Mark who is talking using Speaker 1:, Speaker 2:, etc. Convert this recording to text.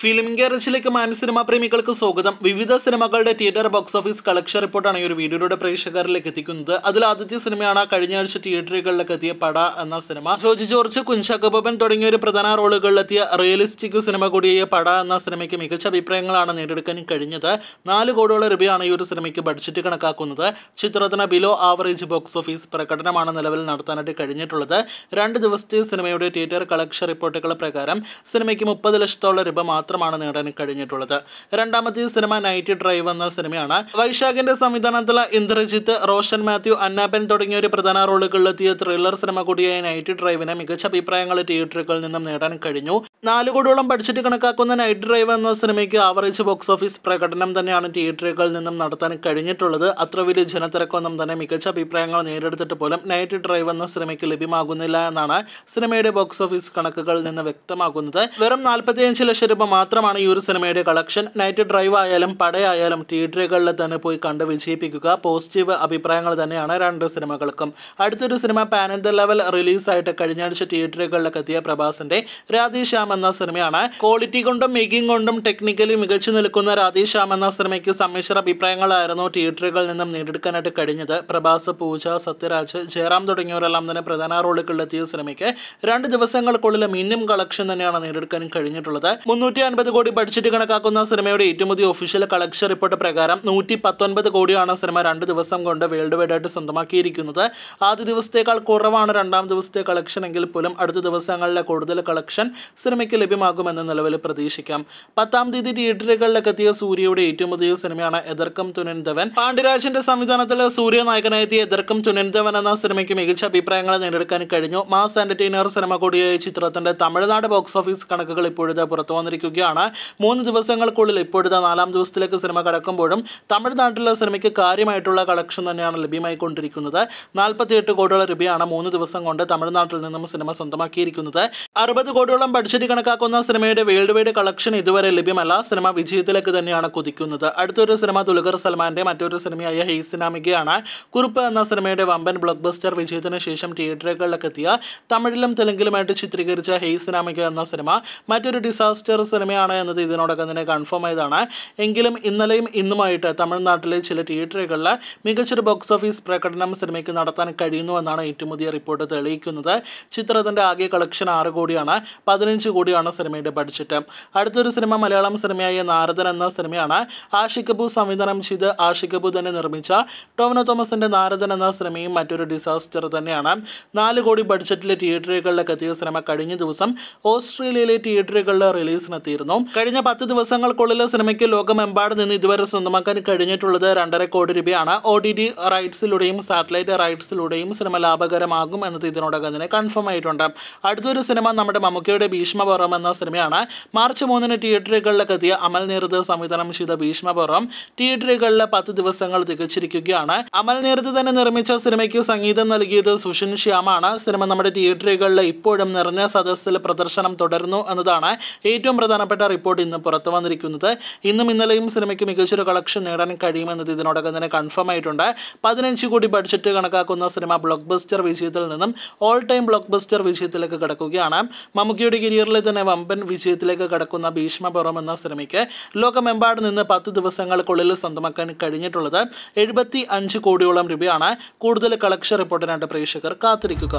Speaker 1: film ഗ്യാരേജിലേക്ക് മാന cinema പ്രേമികൾക്ക് സ്വാഗതം വിവിധ സിനിമകളുടെ തിയേറ്റർ ബോക്സ് ഓഫീസ് കളക്ഷൻ റിപ്പോർട്ടാണ് ഈ ഒരു വീഡിയോയുടെ പ്രേക്ഷകരിലേക്ക് എത്തിക്കുന്നത് അതിൽ ആദ്യത്തെ സിനിമയാണ് കഴിഞ്ഞ ആഴ്ച തിയേറ്ററുകളിലേക്ക് എത്തിയ പട എന്ന സിനിമ ജോജി ജോർജ് കുഞ്ചാക്കബോബൻ തുടങ്ങിയ ഒരു പ്രധാന റോളുകളിലെത്തിയ റിയലിസ്റ്റിക് സിനിമ കൂടിയായ പട എന്ന സിനിമയ്ക്ക് മികച്ച അഭിപ്രായങ്ങളാണ് നേടിയെടുക്കാൻ കഴിഞ്ഞത് നാല് കോടിയോളം രൂപയാണ് ഈ ഒരു സിനിമയ്ക്ക് ബഡ്ജറ്റ് കണക്കാക്കുന്നത് ചിത്രത്തിന് ബിലോ ആവറേജ് ബോക്സ് ഓഫീസ് പ്രകടനമാണ് നിലവിൽ നടത്താനായിട്ട് കഴിഞ്ഞിട്ടുള്ളത് രണ്ട് ദിവസത്തെ സിനിമയുടെ തിയേറ്റർ കളക്ഷൻ റിപ്പോർട്ടുകൾ പ്രകാരം സിനിമയ്ക്ക് മുപ്പത് ലക്ഷത്തോളം രൂപ മാത്രമാണ് നേടാൻ കഴിഞ്ഞിട്ടുള്ളത് രണ്ടാമത്തെ സിനിമ നൈറ്റ് ഡ്രൈവ് എന്ന സിനിമയാണ് വൈശാഖിന്റെ സംവിധാനത്തിലെ ഇന്ദ്രജിത്ത് റോഷൻ മാത്യു അന്നാപ്പൻ തുടങ്ങിയ ഒരു പ്രധാന റോളുകളിലെത്തിയ ത്രില്ലർ സിനിമ കൂടിയായ നൈറ്റ് ഡ്രൈവിന് മികച്ച അഭിപ്രായങ്ങൾ തിയേറ്ററുകളിൽ നിന്നും നേടാൻ കഴിഞ്ഞു നാല് കോടിയോളം ബഡ്ജറ്റ് കണക്കാക്കുന്ന നൈറ്റ് ഡ്രൈവ് എന്ന സിനിമയ്ക്ക് ആവറേജ് ബോക്സ് ഓഫീസ് പ്രകടനം തന്നെയാണ് തിയേറ്ററുകളിൽ നിന്നും നടത്താൻ കഴിഞ്ഞിട്ടുള്ളത് അത്ര വലിയ ജനത്തിരക്കൊന്നും തന്നെ മികച്ച അഭിപ്രായങ്ങൾ നേരിടത്തിട്ട് പോലും നൈറ്റ് ഡ്രൈവ് എന്ന സിനിമയ്ക്ക് ലഭ്യമാകുന്നില്ല എന്നാണ് സിനിമയുടെ ബോക്സ് ഓഫീസ് കണക്കുകളിൽ നിന്ന് വ്യക്തമാകുന്നത് വെറും നാൽപ്പത്തിയഞ്ച് ലക്ഷം രൂപ മാത്രമാണ് ഈ ഒരു സിനിമയുടെ കളക്ഷൻ നൈറ്റ് ഡ്രൈവ് ആയാലും പടയായാലും തിയേറ്ററുകളിൽ തന്നെ പോയി കണ്ട് വിജയിപ്പിക്കുക പോസിറ്റീവ് അഭിപ്രായങ്ങൾ തന്നെയാണ് രണ്ട് സിനിമകൾക്കും അടുത്തൊരു സിനിമ പാനന്ത ലെവൽ റിലീസായിട്ട് കഴിഞ്ഞാഴ്ച തിയേറ്ററുകളിലൊക്കെ എത്തിയ പ്രഭാസിന്റെ രാധേശ്യാം ശ്യാം എന്ന സിനിമയാണ് ക്വാളിറ്റി കൊണ്ടും മേക്കിംഗ് കൊണ്ടും ടെക്നിക്കലി മികച്ചു നിൽക്കുന്ന ശ്യാം എന്ന സിനിമയ്ക്ക് സമ്മിശ്ര അഭിപ്രായങ്ങളായിരുന്നു തിയേറ്ററുകളിൽ നിന്നും നേടിയെടുക്കാനായിട്ട് കഴിഞ്ഞത് പ്രഭാസ് പൂജ സത്യരാജ് ജയറാം തുടങ്ങിയവരെല്ലാം തന്നെ പ്രധാന റോളുകളിലെത്തിയ സിനിമയ്ക്ക് രണ്ട് ദിവസങ്ങൾക്കുള്ളിൽ മിനിമം കളക്ഷൻ തന്നെയാണ് നേടിയെടുക്കാൻ കഴിഞ്ഞിട്ടുള്ളത് മുന്നൂറ്റി അൻപത് കോടി ബഡ്ജറ്റ് കണക്കാക്കുന്ന സിനിമയുടെ ഏറ്റവും പുതിയ ഒഫീഷ്യൽ കളക്ഷൻ റിപ്പോർട്ട് പ്രകാരം നൂറ്റി പത്തൊൻപത് കോടിയാണ് സിനിമ രണ്ട് ദിവസം കൊണ്ട് വേൾഡ് വൈഡ് ആയിട്ട് സ്വന്തമാക്കിയിരിക്കുന്നത് ആദ്യ ദിവസത്തേക്കാൾ കുറവാണ് രണ്ടാം ദിവസത്തെ കളക്ഷൻ എങ്കിൽ പോലും അടുത്ത ദിവസങ്ങളിലെ കൂടുതൽ കളക്ഷൻ സിനിമ സിനിമയ്ക്ക് ലഭ്യമാകുമെന്ന നിലവിൽ പ്രതീക്ഷിക്കാം പത്താം തീയതി തിയേറ്ററുകളിലേക്ക് എത്തിയ സൂര്യയുടെ ഏറ്റവും പുതിയ സിനിമയാണ് എതിർക്കം തുനന്തവൻ പാണ്ഡ്യരാജന്റെ സംവിധാനത്തിൽ സൂര്യ നായകനായെത്തിയ എതിർക്കം തുനന്തവൻ എന്ന സിനിമയ്ക്ക് മികച്ച അഭിപ്രായങ്ങൾ നേടിയെടുക്കാൻ കഴിഞ്ഞു മാസ് എന്റർടൈനർ സിനിമ കൂടിയായ ചിത്രത്തിന്റെ തമിഴ്നാട് ബോക്സ് ഓഫീസ് കണക്കുകൾ ഇപ്പോഴത്തെ പുറത്തു വന്നിരിക്കുകയാണ് മൂന്ന് ദിവസങ്ങൾക്കുള്ളിൽ ഇപ്പോഴത്തെ നാലാം ദിവസത്തിലേക്ക് സിനിമ കടക്കുമ്പോഴും തമിഴ്നാട്ടിലെ സിനിമയ്ക്ക് കാര്യമായിട്ടുള്ള കളക്ഷൻ തന്നെയാണ് ലഭ്യമായിക്കൊണ്ടിരിക്കുന്നത് നാൽപ്പത്തിയെട്ട് കോടിയോളം രൂപയാണ് മൂന്ന് ദിവസം കൊണ്ട് തമിഴ്നാട്ടിൽ നിന്നും സിനിമ സ്വന്തമാക്കിയിരിക്കുന്നത് അറുപത് കോടിയോളം ബഡ്ജറ്റ് കണക്കാക്കുന്ന സിനിമയുടെ വേൾഡ് വൈഡ് കളക്ഷൻ ഇതുവരെ ലഭ്യമല്ല സിനിമ വിജയത്തിലേക്ക് തന്നെയാണ് കുതിക്കുന്നത് അടുത്തൊരു സിനിമ ദുൽഖർ സൽമാന്റെ മറ്റൊരു സിനിമയായ ഹെയ്സിനാമികയാണ് കുറിപ്പ് എന്ന സിനിമയുടെ വമ്പൻ ബ്ലോക്ക് ബസ്റ്റർ വിജയത്തിന് ശേഷം തിയേറ്ററുകളിലേക്ക് എത്തിയ തമിഴിലും തെലുങ്കിലുമായിട്ട് ചിത്രീകരിച്ച ഹെയ്സിനാമിക എന്ന സിനിമ മറ്റൊരു ഡിസാസ്റ്റർ സിനിമയാണ് എന്നത് ഇതിനോടകം തന്നെ കൺഫേം ആയതാണ് എങ്കിലും ഇന്നലെയും ഇന്നുമായിട്ട് തമിഴ്നാട്ടിലെ ചില തിയേറ്ററുകളിൽ മികച്ചൊരു ബോക്സ് ഓഫീസ് പ്രകടനം സിനിമയ്ക്ക് നടത്താൻ കഴിയുന്നുവെന്നാണ് ഏറ്റവും പുതിയ റിപ്പോർട്ട് തെളിയിക്കുന്നത് ചിത്രത്തിൻ്റെ ആകെ കളക്ഷൻ ആറ് കോടിയാണ് പതിനഞ്ച് കൂടിയാണ് സിനിമയുടെ ബഡ്ജറ്റ് അടുത്തൊരു സിനിമ മലയാളം സിനിമയായ നാരദൻ എന്ന സിനിമയാണ് ആഷിഖ് കപൂർ സംവിധാനം ചെയ്ത് ആഷിഖ് കപൂർ തന്നെ നിർമ്മിച്ച ടോമിനോ തോമസിൻ്റെ നാരദൻ എന്ന സിനിമയും മറ്റൊരു ഡിസാസ്റ്റർ തന്നെയാണ് നാല് കോടി ബഡ്ജറ്റിലെ തിയേറ്ററുകളിലേക്ക് എത്തിയ സിനിമ കഴിഞ്ഞ ദിവസം ഓസ്ട്രേലിയയിലെ തിയേറ്ററുകളിൽ റിലീസിനെത്തിയിരുന്നു കഴിഞ്ഞ പത്ത് ദിവസങ്ങൾക്കുള്ളിൽ സിനിമയ്ക്ക് ലോകമെമ്പാടും നിന്ന് ഇതുവരെ സ്വന്തമാക്കാൻ കഴിഞ്ഞിട്ടുള്ളത് രണ്ടര കോടി രൂപയാണ് ഒ ടി ടി റൈറ്റ്സിലൂടെയും സാറ്റലൈറ്റ് റൈറ്റ്സിലൂടെയും സിനിമ ലാഭകരമാകും എന്നത് ഇതിനോടകം തന്നെ കൺഫേം ആയിട്ടുണ്ട് അടുത്തൊരു സിനിമ നമ്മുടെ മമ്മൂക്കയുടെ ഭീഷ്മ ഭീഷ്മപുറം എന്ന സിനിമയാണ് മാർച്ച് മൂന്നിന് തിയേറ്ററുകളിലേക്ക് എത്തിയ അമൽ നേരത്ത് സംവിധാനം ചെയ്ത ഭീഷ്മപുറം തിയേറ്ററുകളിലെ പത്ത് ദിവസങ്ങൾ തികച്ചിരിക്കുകയാണ് അമൽ നേരത്ത് തന്നെ നിർമ്മിച്ച സിനിമയ്ക്ക് സംഗീതം നൽകിയത് സുഷിൻ ശ്യാമാണ് സിനിമ നമ്മുടെ തിയേറ്ററുകളിലെ ഇപ്പോഴും നിറഞ്ഞ സദസ്സിൽ പ്രദർശനം തുടരുന്നു എന്നതാണ് ഏറ്റവും പ്രധാനപ്പെട്ട റിപ്പോർട്ട് ഇന്ന് പുറത്തു വന്നിരിക്കുന്നത് ഇന്നും ഇന്നലെയും സിനിമയ്ക്ക് മികച്ചൊരു കളക്ഷൻ നേടാൻ കഴിയുമെന്നത് ഇതിനോടകം തന്നെ കൺഫേം ആയിട്ടുണ്ട് പതിനഞ്ച് കോടി ബഡ്ജറ്റ് കണക്കാക്കുന്ന സിനിമ ബ്ലോക്ക് ബസ്റ്റർ വിജയത്തിൽ നിന്നും ഓൾ ടൈം ബ്ലോക്ക് ബസ്റ്റർ വിജയത്തിലേക്ക് കിടക്കുകയാണ് മമ്മൂക്കിയുടെ കരിയറിലെ കളികളിൽ തന്നെ വമ്പൻ വിജയത്തിലേക്ക് കടക്കുന്ന ഭീഷ്മപുറം എന്ന സിനിമയ്ക്ക് ലോകമെമ്പാട് നിന്ന് പത്ത് ദിവസങ്ങൾക്കുള്ളിൽ സ്വന്തമാക്കാൻ കഴിഞ്ഞിട്ടുള്ളത് എഴുപത്തി കോടിയോളം രൂപയാണ് കൂടുതൽ കളക്ഷൻ റിപ്പോർട്ടിനായിട്ട് പ്രേക്ഷകർ കാത്തിരിക്കുക